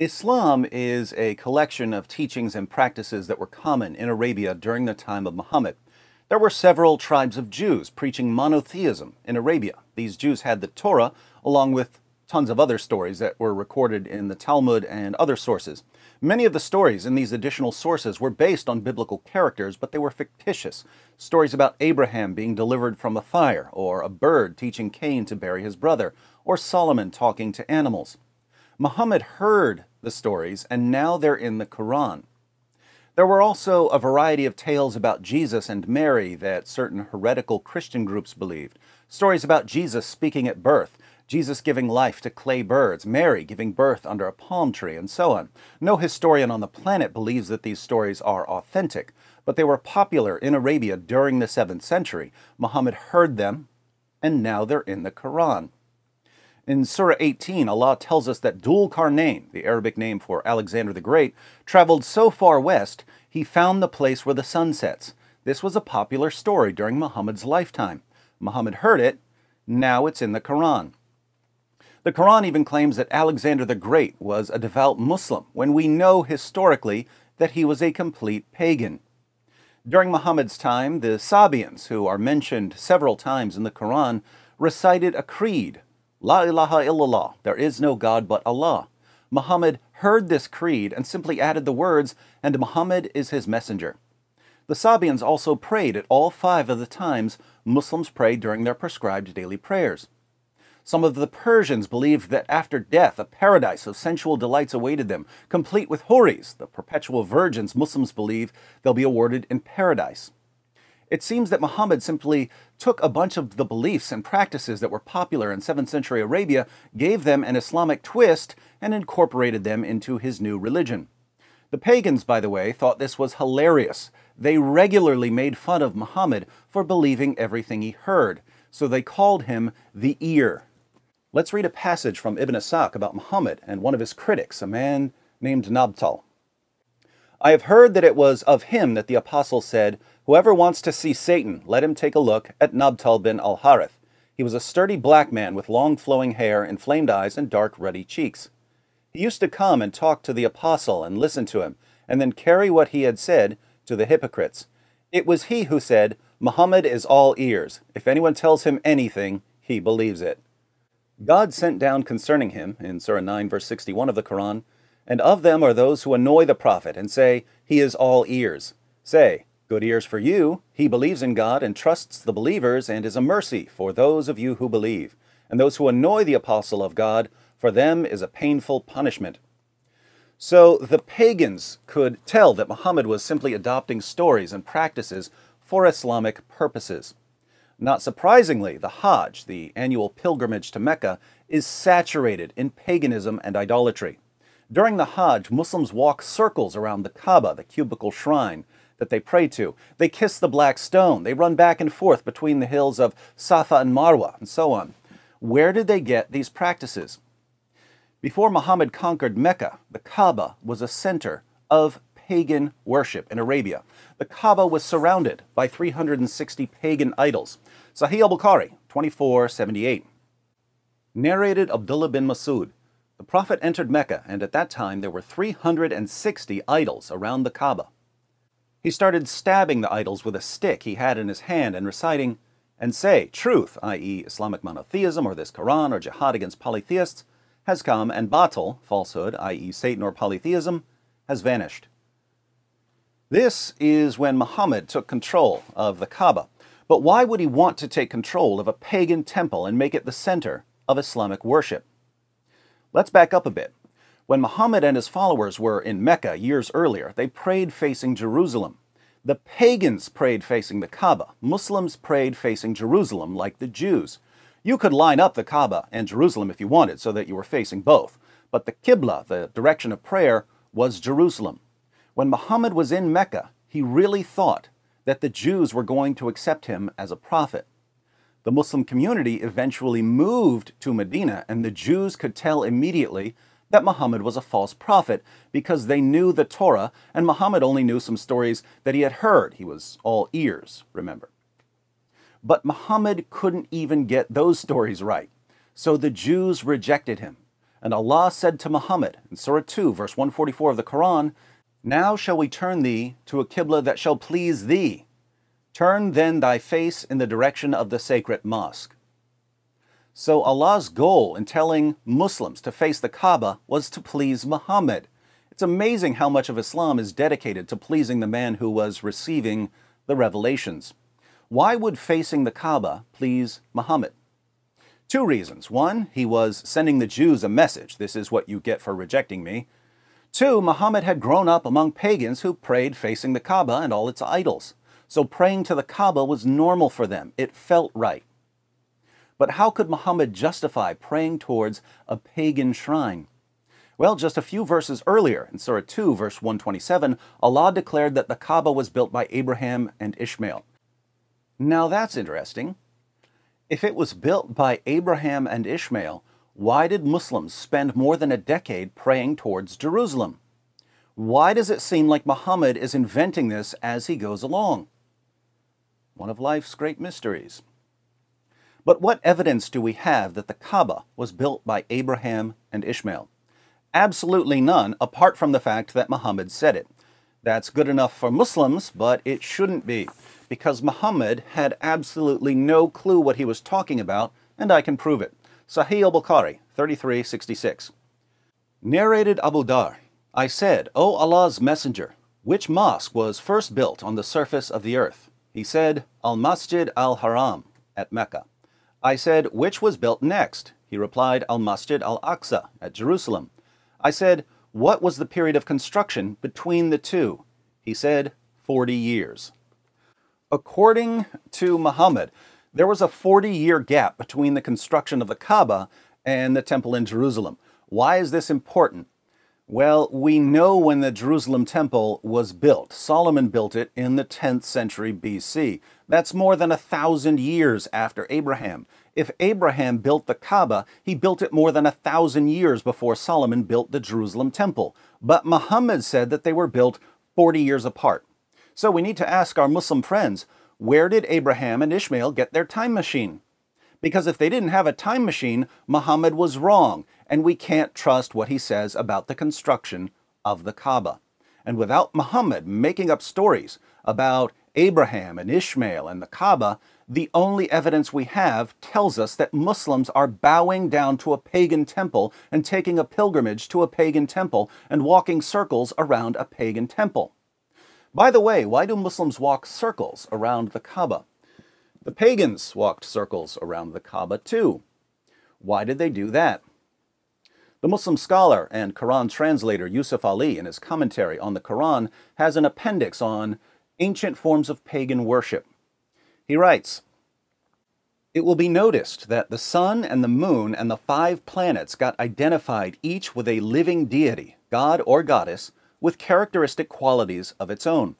Islam is a collection of teachings and practices that were common in Arabia during the time of Muhammad. There were several tribes of Jews preaching monotheism in Arabia. These Jews had the Torah, along with tons of other stories that were recorded in the Talmud and other sources. Many of the stories in these additional sources were based on biblical characters, but they were fictitious. Stories about Abraham being delivered from a fire, or a bird teaching Cain to bury his brother, or Solomon talking to animals. Muhammad heard the stories, and now they're in the Quran. There were also a variety of tales about Jesus and Mary that certain heretical Christian groups believed, stories about Jesus speaking at birth, Jesus giving life to clay birds, Mary giving birth under a palm tree, and so on. No historian on the planet believes that these stories are authentic, but they were popular in Arabia during the 7th century. Muhammad heard them, and now they're in the Quran. In Surah 18, Allah tells us that Dhul Karnain, the Arabic name for Alexander the Great, traveled so far west he found the place where the sun sets. This was a popular story during Muhammad's lifetime. Muhammad heard it, now it's in the Quran. The Quran even claims that Alexander the Great was a devout Muslim, when we know historically that he was a complete pagan. During Muhammad's time, the Sabians, who are mentioned several times in the Quran, recited a creed La ilaha illallah, there is no God but Allah. Muhammad heard this creed and simply added the words, and Muhammad is his messenger. The Sabians also prayed at all five of the times Muslims pray during their prescribed daily prayers. Some of the Persians believed that after death, a paradise of sensual delights awaited them, complete with houris, the perpetual virgins Muslims believe they'll be awarded in paradise. It seems that Muhammad simply took a bunch of the beliefs and practices that were popular in 7th century Arabia, gave them an Islamic twist, and incorporated them into his new religion. The pagans, by the way, thought this was hilarious. They regularly made fun of Muhammad for believing everything he heard, so they called him the ear. Let's read a passage from Ibn Asak about Muhammad and one of his critics, a man named Nabtal. I have heard that it was of him that the apostle said, Whoever wants to see Satan, let him take a look at Nabtal bin al Harith. He was a sturdy black man with long flowing hair, inflamed eyes, and dark ruddy cheeks. He used to come and talk to the apostle and listen to him, and then carry what he had said to the hypocrites. It was he who said, Muhammad is all ears. If anyone tells him anything, he believes it. God sent down concerning him, in Surah 9, verse 61 of the Quran, and of them are those who annoy the prophet and say, He is all ears. Say, Good ears for you. He believes in God and trusts the believers and is a mercy for those of you who believe. And those who annoy the apostle of God, for them is a painful punishment. So the pagans could tell that Muhammad was simply adopting stories and practices for Islamic purposes. Not surprisingly, the Hajj, the annual pilgrimage to Mecca, is saturated in paganism and idolatry. During the Hajj, Muslims walk circles around the Kaaba, the cubical shrine that they pray to. They kiss the black stone. They run back and forth between the hills of Safa and Marwa, and so on. Where did they get these practices? Before Muhammad conquered Mecca, the Kaaba was a center of pagan worship in Arabia. The Kaaba was surrounded by 360 pagan idols. Sahih al Bukhari, 2478. Narrated Abdullah bin Masud the Prophet entered Mecca, and at that time there were 360 idols around the Kaaba. He started stabbing the idols with a stick he had in his hand and reciting, And say, truth, i.e., Islamic monotheism or this Quran or jihad against polytheists, has come, and batil, falsehood, i.e., Satan or polytheism, has vanished. This is when Muhammad took control of the Kaaba. But why would he want to take control of a pagan temple and make it the center of Islamic worship? Let's back up a bit. When Muhammad and his followers were in Mecca years earlier, they prayed facing Jerusalem. The pagans prayed facing the Kaaba. Muslims prayed facing Jerusalem like the Jews. You could line up the Kaaba and Jerusalem if you wanted so that you were facing both. But the Qibla, the direction of prayer, was Jerusalem. When Muhammad was in Mecca, he really thought that the Jews were going to accept him as a prophet. The Muslim community eventually moved to Medina, and the Jews could tell immediately that Muhammad was a false prophet because they knew the Torah, and Muhammad only knew some stories that he had heard. He was all ears, remember. But Muhammad couldn't even get those stories right, so the Jews rejected him. And Allah said to Muhammad in Surah 2, verse 144 of the Quran, Now shall we turn thee to a Qibla that shall please thee, Turn then thy face in the direction of the sacred mosque. So Allah's goal in telling Muslims to face the Kaaba was to please Muhammad. It's amazing how much of Islam is dedicated to pleasing the man who was receiving the revelations. Why would facing the Kaaba please Muhammad? Two reasons. One, he was sending the Jews a message this is what you get for rejecting me. Two, Muhammad had grown up among pagans who prayed facing the Kaaba and all its idols. So praying to the Kaaba was normal for them. It felt right. But how could Muhammad justify praying towards a pagan shrine? Well, just a few verses earlier, in Surah 2, verse 127, Allah declared that the Kaaba was built by Abraham and Ishmael. Now that's interesting. If it was built by Abraham and Ishmael, why did Muslims spend more than a decade praying towards Jerusalem? Why does it seem like Muhammad is inventing this as he goes along? one of life's great mysteries. But what evidence do we have that the Kaaba was built by Abraham and Ishmael? Absolutely none, apart from the fact that Muhammad said it. That's good enough for Muslims, but it shouldn't be, because Muhammad had absolutely no clue what he was talking about, and I can prove it. Sahih al-Bukhari, 3366. Narrated Abu Dar, I said, O Allah's Messenger, which mosque was first built on the surface of the earth? He said, Al Masjid al Haram, at Mecca. I said, Which was built next? He replied, Al Masjid al Aqsa, at Jerusalem. I said, What was the period of construction between the two? He said, 40 years. According to Muhammad, there was a 40 year gap between the construction of the Kaaba and the temple in Jerusalem. Why is this important? Well, we know when the Jerusalem temple was built. Solomon built it in the 10th century BC. That's more than a thousand years after Abraham. If Abraham built the Kaaba, he built it more than a thousand years before Solomon built the Jerusalem temple. But Muhammad said that they were built 40 years apart. So we need to ask our Muslim friends, where did Abraham and Ishmael get their time machine? Because if they didn't have a time machine, Muhammad was wrong, and we can't trust what he says about the construction of the Kaaba. And without Muhammad making up stories about Abraham and Ishmael and the Kaaba, the only evidence we have tells us that Muslims are bowing down to a pagan temple and taking a pilgrimage to a pagan temple and walking circles around a pagan temple. By the way, why do Muslims walk circles around the Kaaba? The pagans walked circles around the Kaaba too. Why did they do that? The Muslim scholar and Quran translator Yusuf Ali, in his commentary on the Quran, has an appendix on ancient forms of pagan worship. He writes, it will be noticed that the sun and the moon and the five planets got identified each with a living deity, god or goddess, with characteristic qualities of its own.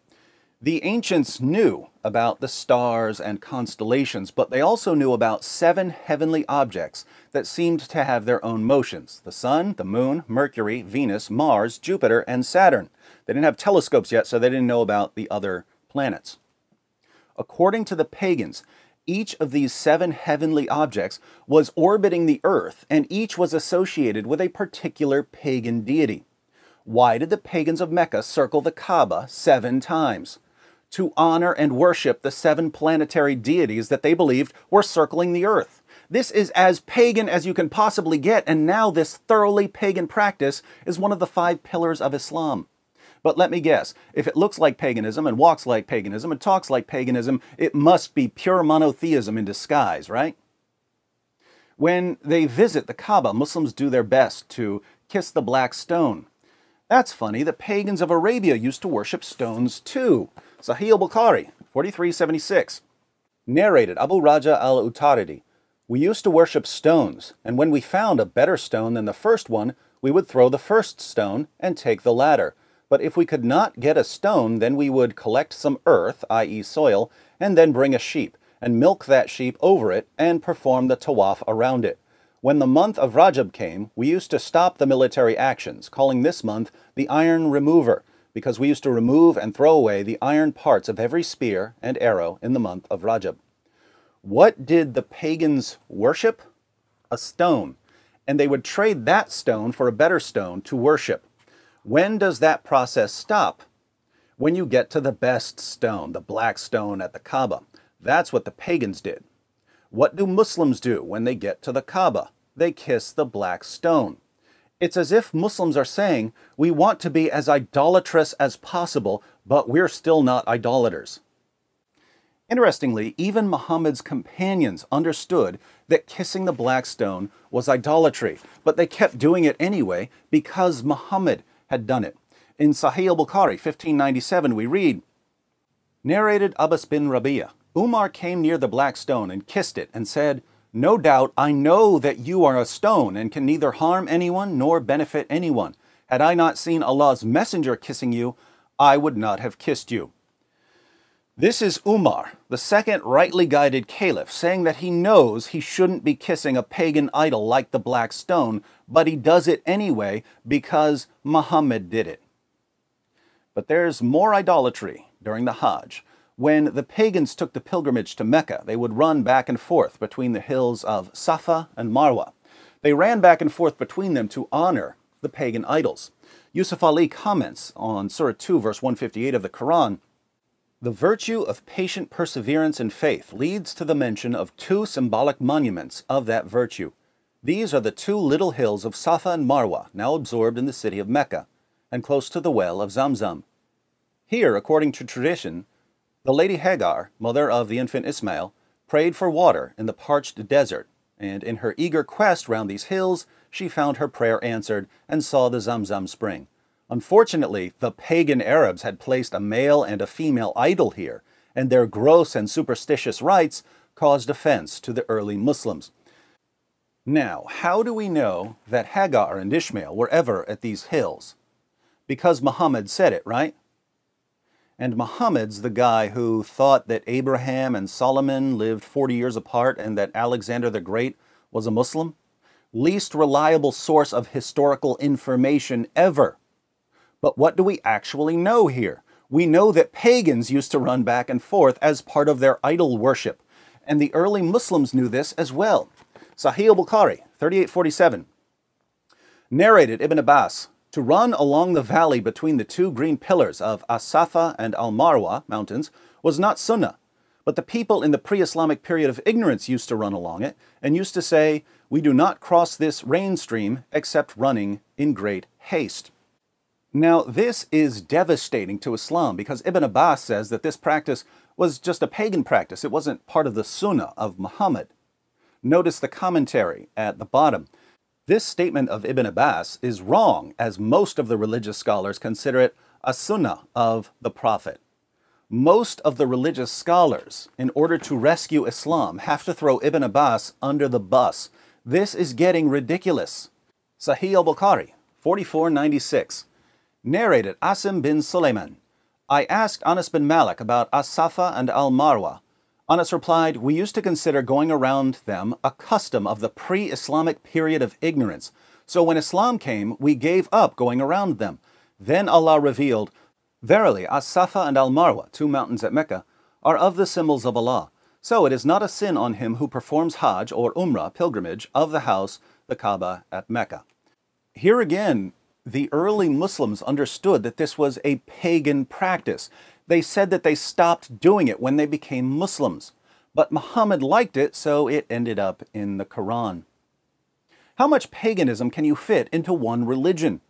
The ancients knew about the stars and constellations, but they also knew about seven heavenly objects that seemed to have their own motions the Sun, the Moon, Mercury, Venus, Mars, Jupiter, and Saturn. They didn't have telescopes yet, so they didn't know about the other planets. According to the pagans, each of these seven heavenly objects was orbiting the earth, and each was associated with a particular pagan deity. Why did the pagans of Mecca circle the Kaaba seven times? to honor and worship the seven planetary deities that they believed were circling the earth. This is as pagan as you can possibly get, and now this thoroughly pagan practice is one of the five pillars of Islam. But let me guess, if it looks like paganism and walks like paganism and talks like paganism, it must be pure monotheism in disguise, right? When they visit the Kaaba, Muslims do their best to kiss the black stone. That's funny, the pagans of Arabia used to worship stones too. Sahih Bukhari, 4376. Narrated Abu Raja al Utaridi. We used to worship stones, and when we found a better stone than the first one, we would throw the first stone and take the latter. But if we could not get a stone, then we would collect some earth, i.e., soil, and then bring a sheep, and milk that sheep over it, and perform the tawaf around it. When the month of Rajab came, we used to stop the military actions, calling this month the Iron Remover because we used to remove and throw away the iron parts of every spear and arrow in the month of Rajab. What did the pagans worship? A stone. And they would trade that stone for a better stone to worship. When does that process stop? When you get to the best stone, the black stone at the Kaaba. That's what the pagans did. What do Muslims do when they get to the Kaaba? They kiss the black stone. It's as if Muslims are saying, we want to be as idolatrous as possible, but we're still not idolaters. Interestingly, even Muhammad's companions understood that kissing the black stone was idolatry, but they kept doing it anyway because Muhammad had done it. In Sahih al-Bukhari 1597 we read, Narrated Abbas bin Rabi'a, Umar came near the black stone and kissed it and said, no doubt I know that you are a stone and can neither harm anyone nor benefit anyone. Had I not seen Allah's messenger kissing you, I would not have kissed you. This is Umar, the second rightly guided caliph, saying that he knows he shouldn't be kissing a pagan idol like the black stone, but he does it anyway because Muhammad did it. But there's more idolatry during the Hajj. When the pagans took the pilgrimage to Mecca, they would run back and forth between the hills of Safa and Marwa. They ran back and forth between them to honor the pagan idols. Yusuf Ali comments on Surah 2, verse 158 of the Quran The virtue of patient perseverance and faith leads to the mention of two symbolic monuments of that virtue. These are the two little hills of Safa and Marwa, now absorbed in the city of Mecca, and close to the well of Zamzam. Here, according to tradition, the lady Hagar, mother of the infant Ismail, prayed for water in the parched desert, and in her eager quest round these hills, she found her prayer answered and saw the Zamzam spring. Unfortunately, the pagan Arabs had placed a male and a female idol here, and their gross and superstitious rites caused offense to the early Muslims. Now, how do we know that Hagar and Ishmael were ever at these hills? Because Muhammad said it, right? And Muhammad's the guy who thought that Abraham and Solomon lived 40 years apart and that Alexander the Great was a Muslim. Least reliable source of historical information ever. But what do we actually know here? We know that pagans used to run back and forth as part of their idol worship, and the early Muslims knew this as well. Sahih al-Bukhari, 3847, narrated Ibn Abbas, to run along the valley between the two green pillars of Asafa and Al Marwa mountains was not sunnah, but the people in the pre Islamic period of ignorance used to run along it and used to say, We do not cross this rain stream except running in great haste. Now, this is devastating to Islam because Ibn Abbas says that this practice was just a pagan practice, it wasn't part of the Sunnah of Muhammad. Notice the commentary at the bottom. This statement of Ibn Abbas is wrong, as most of the religious scholars consider it a sunnah of the Prophet. Most of the religious scholars, in order to rescue Islam, have to throw Ibn Abbas under the bus. This is getting ridiculous. Sahih al Bukhari, 4496, narrated Asim bin Sulaiman. I asked Anas bin Malik about Asafa and Al Marwa, Anas replied, We used to consider going around them a custom of the pre Islamic period of ignorance. So when Islam came, we gave up going around them. Then Allah revealed, Verily, As Safa and Al Marwa, two mountains at Mecca, are of the symbols of Allah. So it is not a sin on him who performs Hajj or Umrah pilgrimage of the house, the Kaaba, at Mecca. Here again, the early Muslims understood that this was a pagan practice they said that they stopped doing it when they became Muslims, but Muhammad liked it, so it ended up in the Quran. How much paganism can you fit into one religion?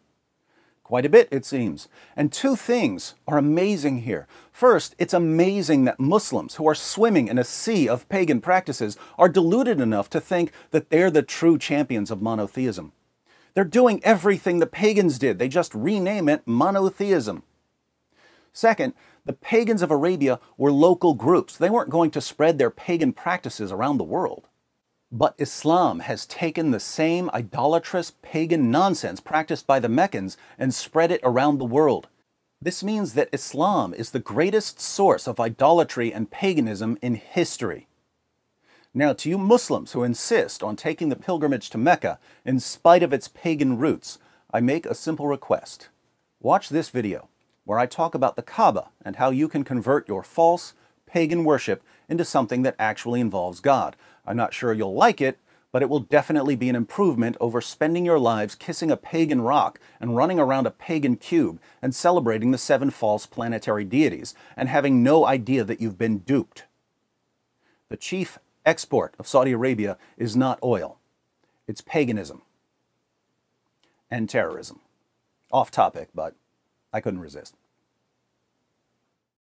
Quite a bit, it seems. And two things are amazing here. First, it's amazing that Muslims, who are swimming in a sea of pagan practices, are deluded enough to think that they're the true champions of monotheism. They're doing everything the pagans did, they just rename it monotheism. Second, the pagans of Arabia were local groups. They weren't going to spread their pagan practices around the world. But Islam has taken the same idolatrous pagan nonsense practiced by the Meccans and spread it around the world. This means that Islam is the greatest source of idolatry and paganism in history. Now, to you Muslims who insist on taking the pilgrimage to Mecca in spite of its pagan roots, I make a simple request. Watch this video where I talk about the Kaaba and how you can convert your false pagan worship into something that actually involves God. I'm not sure you'll like it, but it will definitely be an improvement over spending your lives kissing a pagan rock and running around a pagan cube and celebrating the seven false planetary deities and having no idea that you've been duped. The chief export of Saudi Arabia is not oil, it's paganism and terrorism. Off topic, but I couldn't resist.